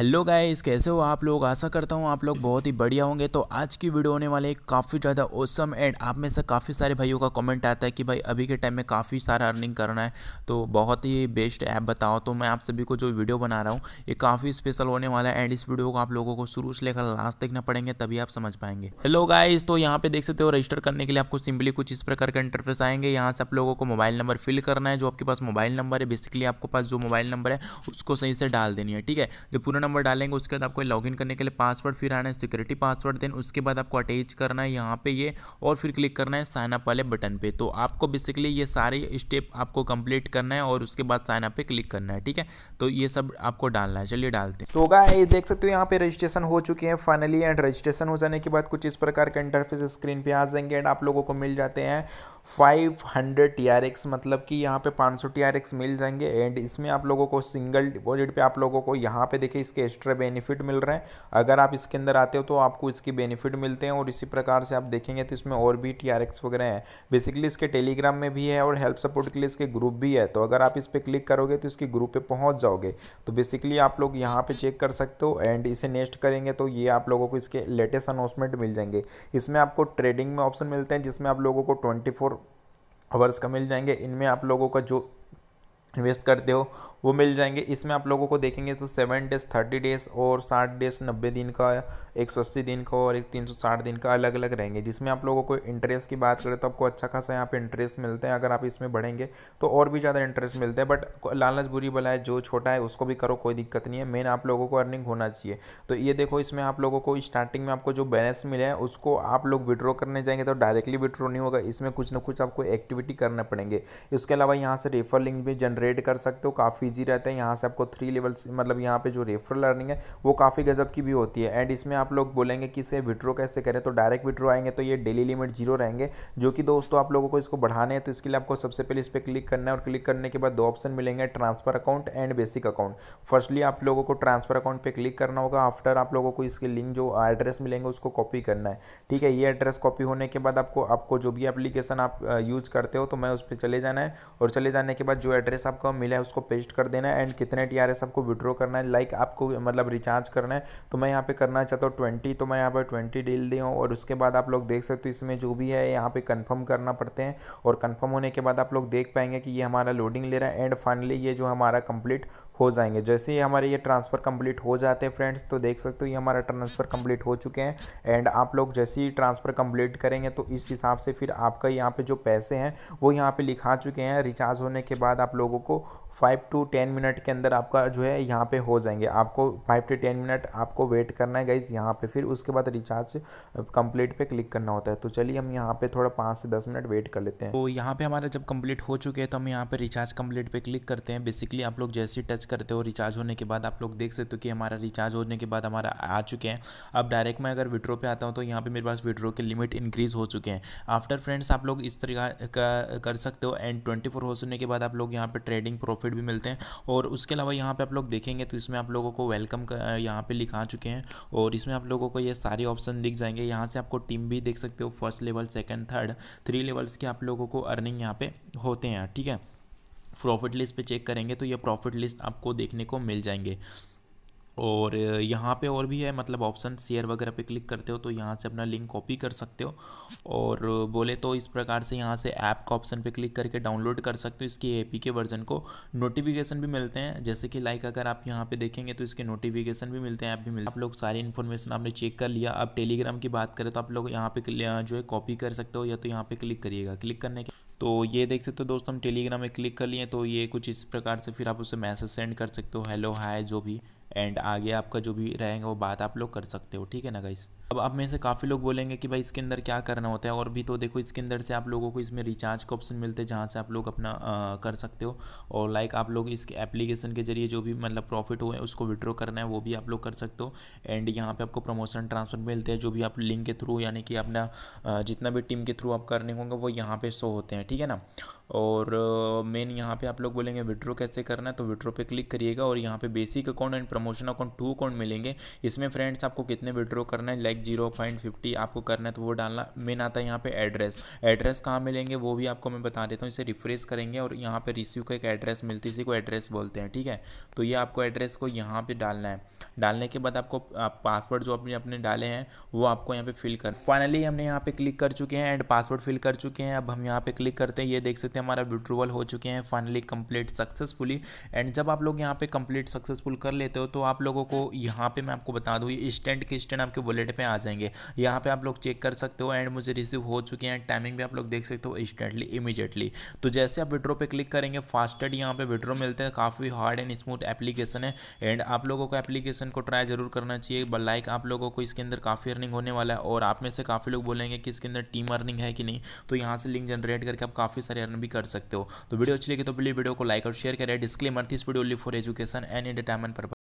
hello guys कैसे हो आप लोग आशा करता हूँ आप लोग बहुत ही बढ़िया होंगे तो आज की वीडियो होने वाले काफ़ी ज़्यादा ओसम एंड आप में से काफ़ी सारे भाइयों का कमेंट आता है कि भाई अभी के टाइम में काफ़ी सारा अर्निंग करना है तो बहुत ही बेस्ट ऐप बताओ तो मैं आप सभी को जो वीडियो बना रहा हूँ ये काफ़ी स्पेशल होने वाला है एंड इस वीडियो को आप लोगों को शुरू से लेकर लास्ट देखना पड़ेंगे तभी आप समझ पाएंगे हेलो गाइज तो यहाँ पे देख सकते हो रजिस्टर करने के लिए आपको सिंपली कुछ इस प्रकार का इंटरफेस आएंगे यहाँ से आप लोगों को मोबाइल नंबर फिल करना है जो आपके पास मोबाइल नंबर है बेसिकली आपके पास जो मोबाइल नंबर है उसको सही से डाल देनी है ठीक है जो पूरा नंबर डालेंगे उसके बाद आपको लॉगिन करने के लिए पासवर्ड फिर आना है सिक्योरिटी पासवर्ड देन उसके बाद आपको अटैच करना है यहाँ पे ये और फिर क्लिक करना है साइनअप वाले बटन पे तो आपको बेसिकली ये सारे स्टेप आपको कंप्लीट करना है और उसके बाद साइनअप अप पे क्लिक करना है ठीक है तो ये सब आपको डालना है चलिए डालते हैं तो ये देख सकते हो यहाँ पे रजिस्ट्रेशन हो चुके हैं फाइनली एंड रजिस्ट्रेशन हो जाने के बाद कुछ इस प्रकार के इंटरफेस स्क्रीन पे आ जाएंगे एंड आप लोगों को मिल जाते हैं 500 TRX मतलब कि यहाँ पे 500 TRX मिल जाएंगे एंड इसमें आप लोगों को सिंगल डिपॉजिट पे आप लोगों को यहाँ पे देखिए इसके एक्स्ट्रा बेनिफिट मिल रहे हैं अगर आप इसके अंदर आते हो तो आपको इसके बेनिफिट मिलते हैं और इसी प्रकार से आप देखेंगे तो इसमें और भी टी वगैरह हैं बेसिकली इसके टेलीग्राम में भी है और हेल्प सपोर्ट के लिए इसके ग्रुप भी है तो अगर आप इस पर क्लिक करोगे तो इसके ग्रुप पर पहुँच जाओगे तो बेसिकली आप लोग यहाँ पर चेक कर सकते हो एंड इसे नेक्स्ट करेंगे तो ये आप लोगों को इसके लेटेस्ट अनाउंसमेंट मिल जाएंगे इसमें आपको ट्रेडिंग में ऑप्शन मिलते हैं जिसमें आप लोगों को ट्वेंटी वर्ष का मिल जाएंगे इनमें आप लोगों का जो इन्वेस्ट करते हो वो मिल जाएंगे इसमें आप लोगों को देखेंगे तो सेवन डेज थर्टी डेज और साठ डेज नब्बे दिन का एक सौ अस्सी दिन का और एक तीन सौ साठ दिन का अलग अलग रहेंगे जिसमें आप लोगों को इंटरेस्ट की बात करें तो आपको अच्छा खासा यहाँ पे इंटरेस्ट मिलते हैं अगर आप इसमें बढ़ेंगे तो और भी ज़्यादा इंटरेस्ट मिलते हैं बट लालच बुरी बला है जो छोटा है उसको भी करो कोई दिक्कत नहीं है मेन आप लोगों को अर्निंग होना चाहिए तो ये देखो इसमें आप लोगों को स्टार्टिंग में आपको जो बैलेंस मिले हैं उसको आप लोग विड्रॉ करने जाएंगे तो डायरेक्टली विड्रॉ नहीं होगा इसमें कुछ ना कुछ आपको एक्टिविटी करना पड़ेंगे इसके अलावा यहाँ से रेफर लिंक भी जनरेट कर सकते हो काफ़ी ईजी रहते हैं यहाँ से आपको थ्री लेवल्स मतलब यहाँ पे जो रेफरल लर्निंग है वो काफ़ी गजब की भी होती है एंड इसमें आप लोग बोलेंगे कि इसे विड्रो कैसे करें तो डायरेक्ट विड्रो आएंगे तो ये डेली लिमिट जीरो रहेंगे जो कि दोस्तों आप लोगों को इसको बढ़ाने हैं तो इसके लिए आपको सबसे पहले इस पर क्लिक करना है और क्लिक करने के बाद दो ऑप्शन मिलेंगे transfer account and basic account firstly आप लोगों को ट्रांसफर अकाउंट पर क्लिक करना होगा आफ्टर आप लोगों को इसके लिंक जो एड्रेस मिलेंगे उसको कॉपी करना है ठीक है ये एड्रेस कॉपी होने के बाद आपको आपको जो भी एप्लीकेशन आप यूज़ करते हो तो मैं उस पर चले जाना है और चले जाने के बाद जो एड्रेस आपको मिला है उसको पेस्ट कर देना है एंड कितने टी आर एस आपको विड्रॉ करना है लाइक आपको मतलब रिचार्ज करना है तो मैं यहाँ पे करना चाहता हूँ ट्वेंटी तो मैं यहाँ पर ट्वेंटी डील दी हूँ और उसके बाद आप लोग देख सकते हो इसमें जो भी है यहाँ पे कन्फर्म करना पड़ते हैं और कन्फर्म होने के बाद आप लोग देख पाएंगे कि ये हमारा लोडिंग ले रहा है एंड फाइनली ये जो हमारा कंप्लीट हो जाएंगे जैसे ही हमारे ये ट्रांसफ़र कंप्लीट हो जाते हैं फ्रेंड्स तो देख सकते हो ये हमारा ट्रांसफ़र कंप्लीट हो चुके हैं एंड आप लोग जैसे ही ट्रांसफ़र कंप्लीट करेंगे तो इस हिसाब से फिर आपका यहाँ पे जो पैसे हैं वो यहाँ पे लिखा चुके हैं रिचार्ज होने के बाद आप लोगों को फाइव टू टेन मिनट के अंदर आपका जो है यहाँ पे हो जाएंगे आपको फाइव टू टेन मिनट आपको वेट करना है गाइज यहाँ पे फिर उसके बाद रिचार्ज कंप्लीट पे क्लिक करना होता है तो चलिए हम यहाँ पे थोड़ा पाँच से दस मिनट वेट कर लेते हैं तो यहाँ पे हमारा जब कंप्लीट हो चुके हैं तो हम यहाँ पे रिचार्ज कंप्लीट पे क्लिक करते हैं बेसिकली आप लोग जैसे ही टच करते हो रिचार्ज होने के बाद आप लोग देख सकते हो कि हमारा रिचार्ज होने के बाद हमारा आ चुके हैं अब डायरेक्ट मैं अगर विड्रो पे आता हूँ तो यहाँ पर मेरे पास विड्रो के लिमिट इंक्रीज़ हो चुके हैं आफ्टर फ्रेंड्स आप लोग इस तरह का कर सकते हो एंड ट्वेंटी फोर होने के बाद आप लोग यहाँ पर ट्रेडिंग प्रोफिट प्रॉफिट भी मिलते हैं और उसके अलावा यहाँ पे आप लोग देखेंगे तो इसमें आप लोगों को वेलकम यहाँ पे लिखा चुके हैं और इसमें आप लोगों को ये सारे ऑप्शन दिख जाएंगे यहाँ से आपको टीम भी देख सकते हो first level second third three levels के आप लोगों को अर्निंग यहाँ पे होते हैं ठीक है प्रॉफिट लिस्ट पर चेक करेंगे तो ये प्रॉफिट लिस्ट आपको देखने को मिल जाएंगे और यहाँ पे और भी है मतलब ऑप्शन शेयर वगैरह पे क्लिक करते हो तो यहाँ से अपना लिंक कॉपी कर सकते हो और बोले तो इस प्रकार से यहाँ से ऐप का ऑप्शन पे क्लिक करके डाउनलोड कर सकते हो इसके ए के वर्जन को नोटिफिकेशन भी मिलते हैं जैसे कि लाइक अगर आप यहाँ पे देखेंगे तो इसके नोटिफिकेशन भी मिलते हैं ऐप भी मिलते हैं आप लोग सारी इन्फॉर्मेशन आपने चेक कर लिया अब टेलीग्राम की बात करें तो आप लोग यहाँ पे जो है कॉपी कर सकते हो या तो यहाँ पर क्लिक करिएगा क्लिक करने के तो ये देख सकते हो दोस्तों हम टेलीग्राम में क्लिक कर लिए तो ये कुछ इस प्रकार से फिर आप उसे मैसेज सेंड कर सकते हो हेलो हाय जो भी एंड आगे आपका जो भी रहेगा वो बात आप लोग कर सकते हो ठीक है ना गाइस अब आप में से काफ़ी लोग बोलेंगे कि भाई इसके अंदर क्या करना होता है और भी तो देखो इसके अंदर से आप लोगों को इसमें रिचार्ज का ऑप्शन मिलते हैं जहाँ से आप लोग अपना आ, कर सकते हो और लाइक आप लोग इस एप्लीकेशन के जरिए जो भी मतलब प्रॉफिट हुए उसको विड्रॉ करना है वो भी आप लोग कर सकते हो एंड यहाँ पर आपको प्रमोशन ट्रांसफर मिलते हैं जो भी आप लिंक के थ्रू यानी कि अपना जितना भी टीम के थ्रू आप करने होंगे वो यहाँ पर शो होते हैं ठीक है ना और मेन यहाँ पर आप लोग बोलेंगे विड्रॉ कैसे करना है तो विड्रॉ पर क्लिक करिएगा और यहाँ पर basic account and promotion account two account मिलेंगे इसमें फ्रेंड्स आपको कितने विड्रॉ करना है लाइक जीरो पॉइंट फिफ्टी आपको करना है तो वो डालना मेन आता है यहाँ पे एड्रेस एड्रेस कहाँ मिलेंगे वो भी आपको मैं बता देता हूँ इसे रिफ्रेश करेंगे और यहाँ पे रिसीव का एक एड्रेस मिलती इसी को एड्रेस बोलते हैं ठीक है तो ये आपको एड्रेस को यहाँ पर डालना है डालने के बाद आपको पासवर्ड जो अपने अपने डाले हैं वो आपको यहाँ पर फिल कर फाइनली हमने यहाँ पर क्लिक कर चुके हैं एंड पासवर्ड फिल कर चुके हैं अब हम यहाँ पर क्लिक करते हैं ये देख सकते हैं हमारा विड्रोवल हो चुके हैं फाइनली कंप्लीट सक्सेसफुली एंड जब आप लोग यहाँ पे कंप्लीट सक्सेसफुल कर लेते हो तो आप लोगों को यहाँ पे मैं आपको बता दूँ ये स्टैंड के स्टैंड आपके वॉलेट पे आ जाएंगे यहाँ पे आप लोग चेक कर सकते हो एंड मुझे रिसीव हो चुके हैं टाइमिंग भी आप लोग देख सकते हो इंस्टेंटली इमीजिएटली तो जैसे आप विड्रो पे क्लिक करेंगे फास्टेड यहाँ पे विड्रो मिलते हैं काफ़ी हार्ड एंड स्मूथ एप्लीकेशन है एंड आप लोगों को एप्लीकेशन को ट्राई जरूर करना चाहिए लाइक आप लोगों को इसके अंदर काफ़ी अर्निंग होने वाला है और आप में से काफ़ी लोग बोलेंगे कि इसके अंदर टीम अर्निंग है कि नहीं तो यहाँ से लिंक जनरेट करके आप काफ़ी सारे अर्न भी कर सकते हो तो वीडियो अच्छी लगी तो प्लीज वीडियो को लाइक और शेयर करें डिस्क्लेमर थी इस video only for education and entertainment पर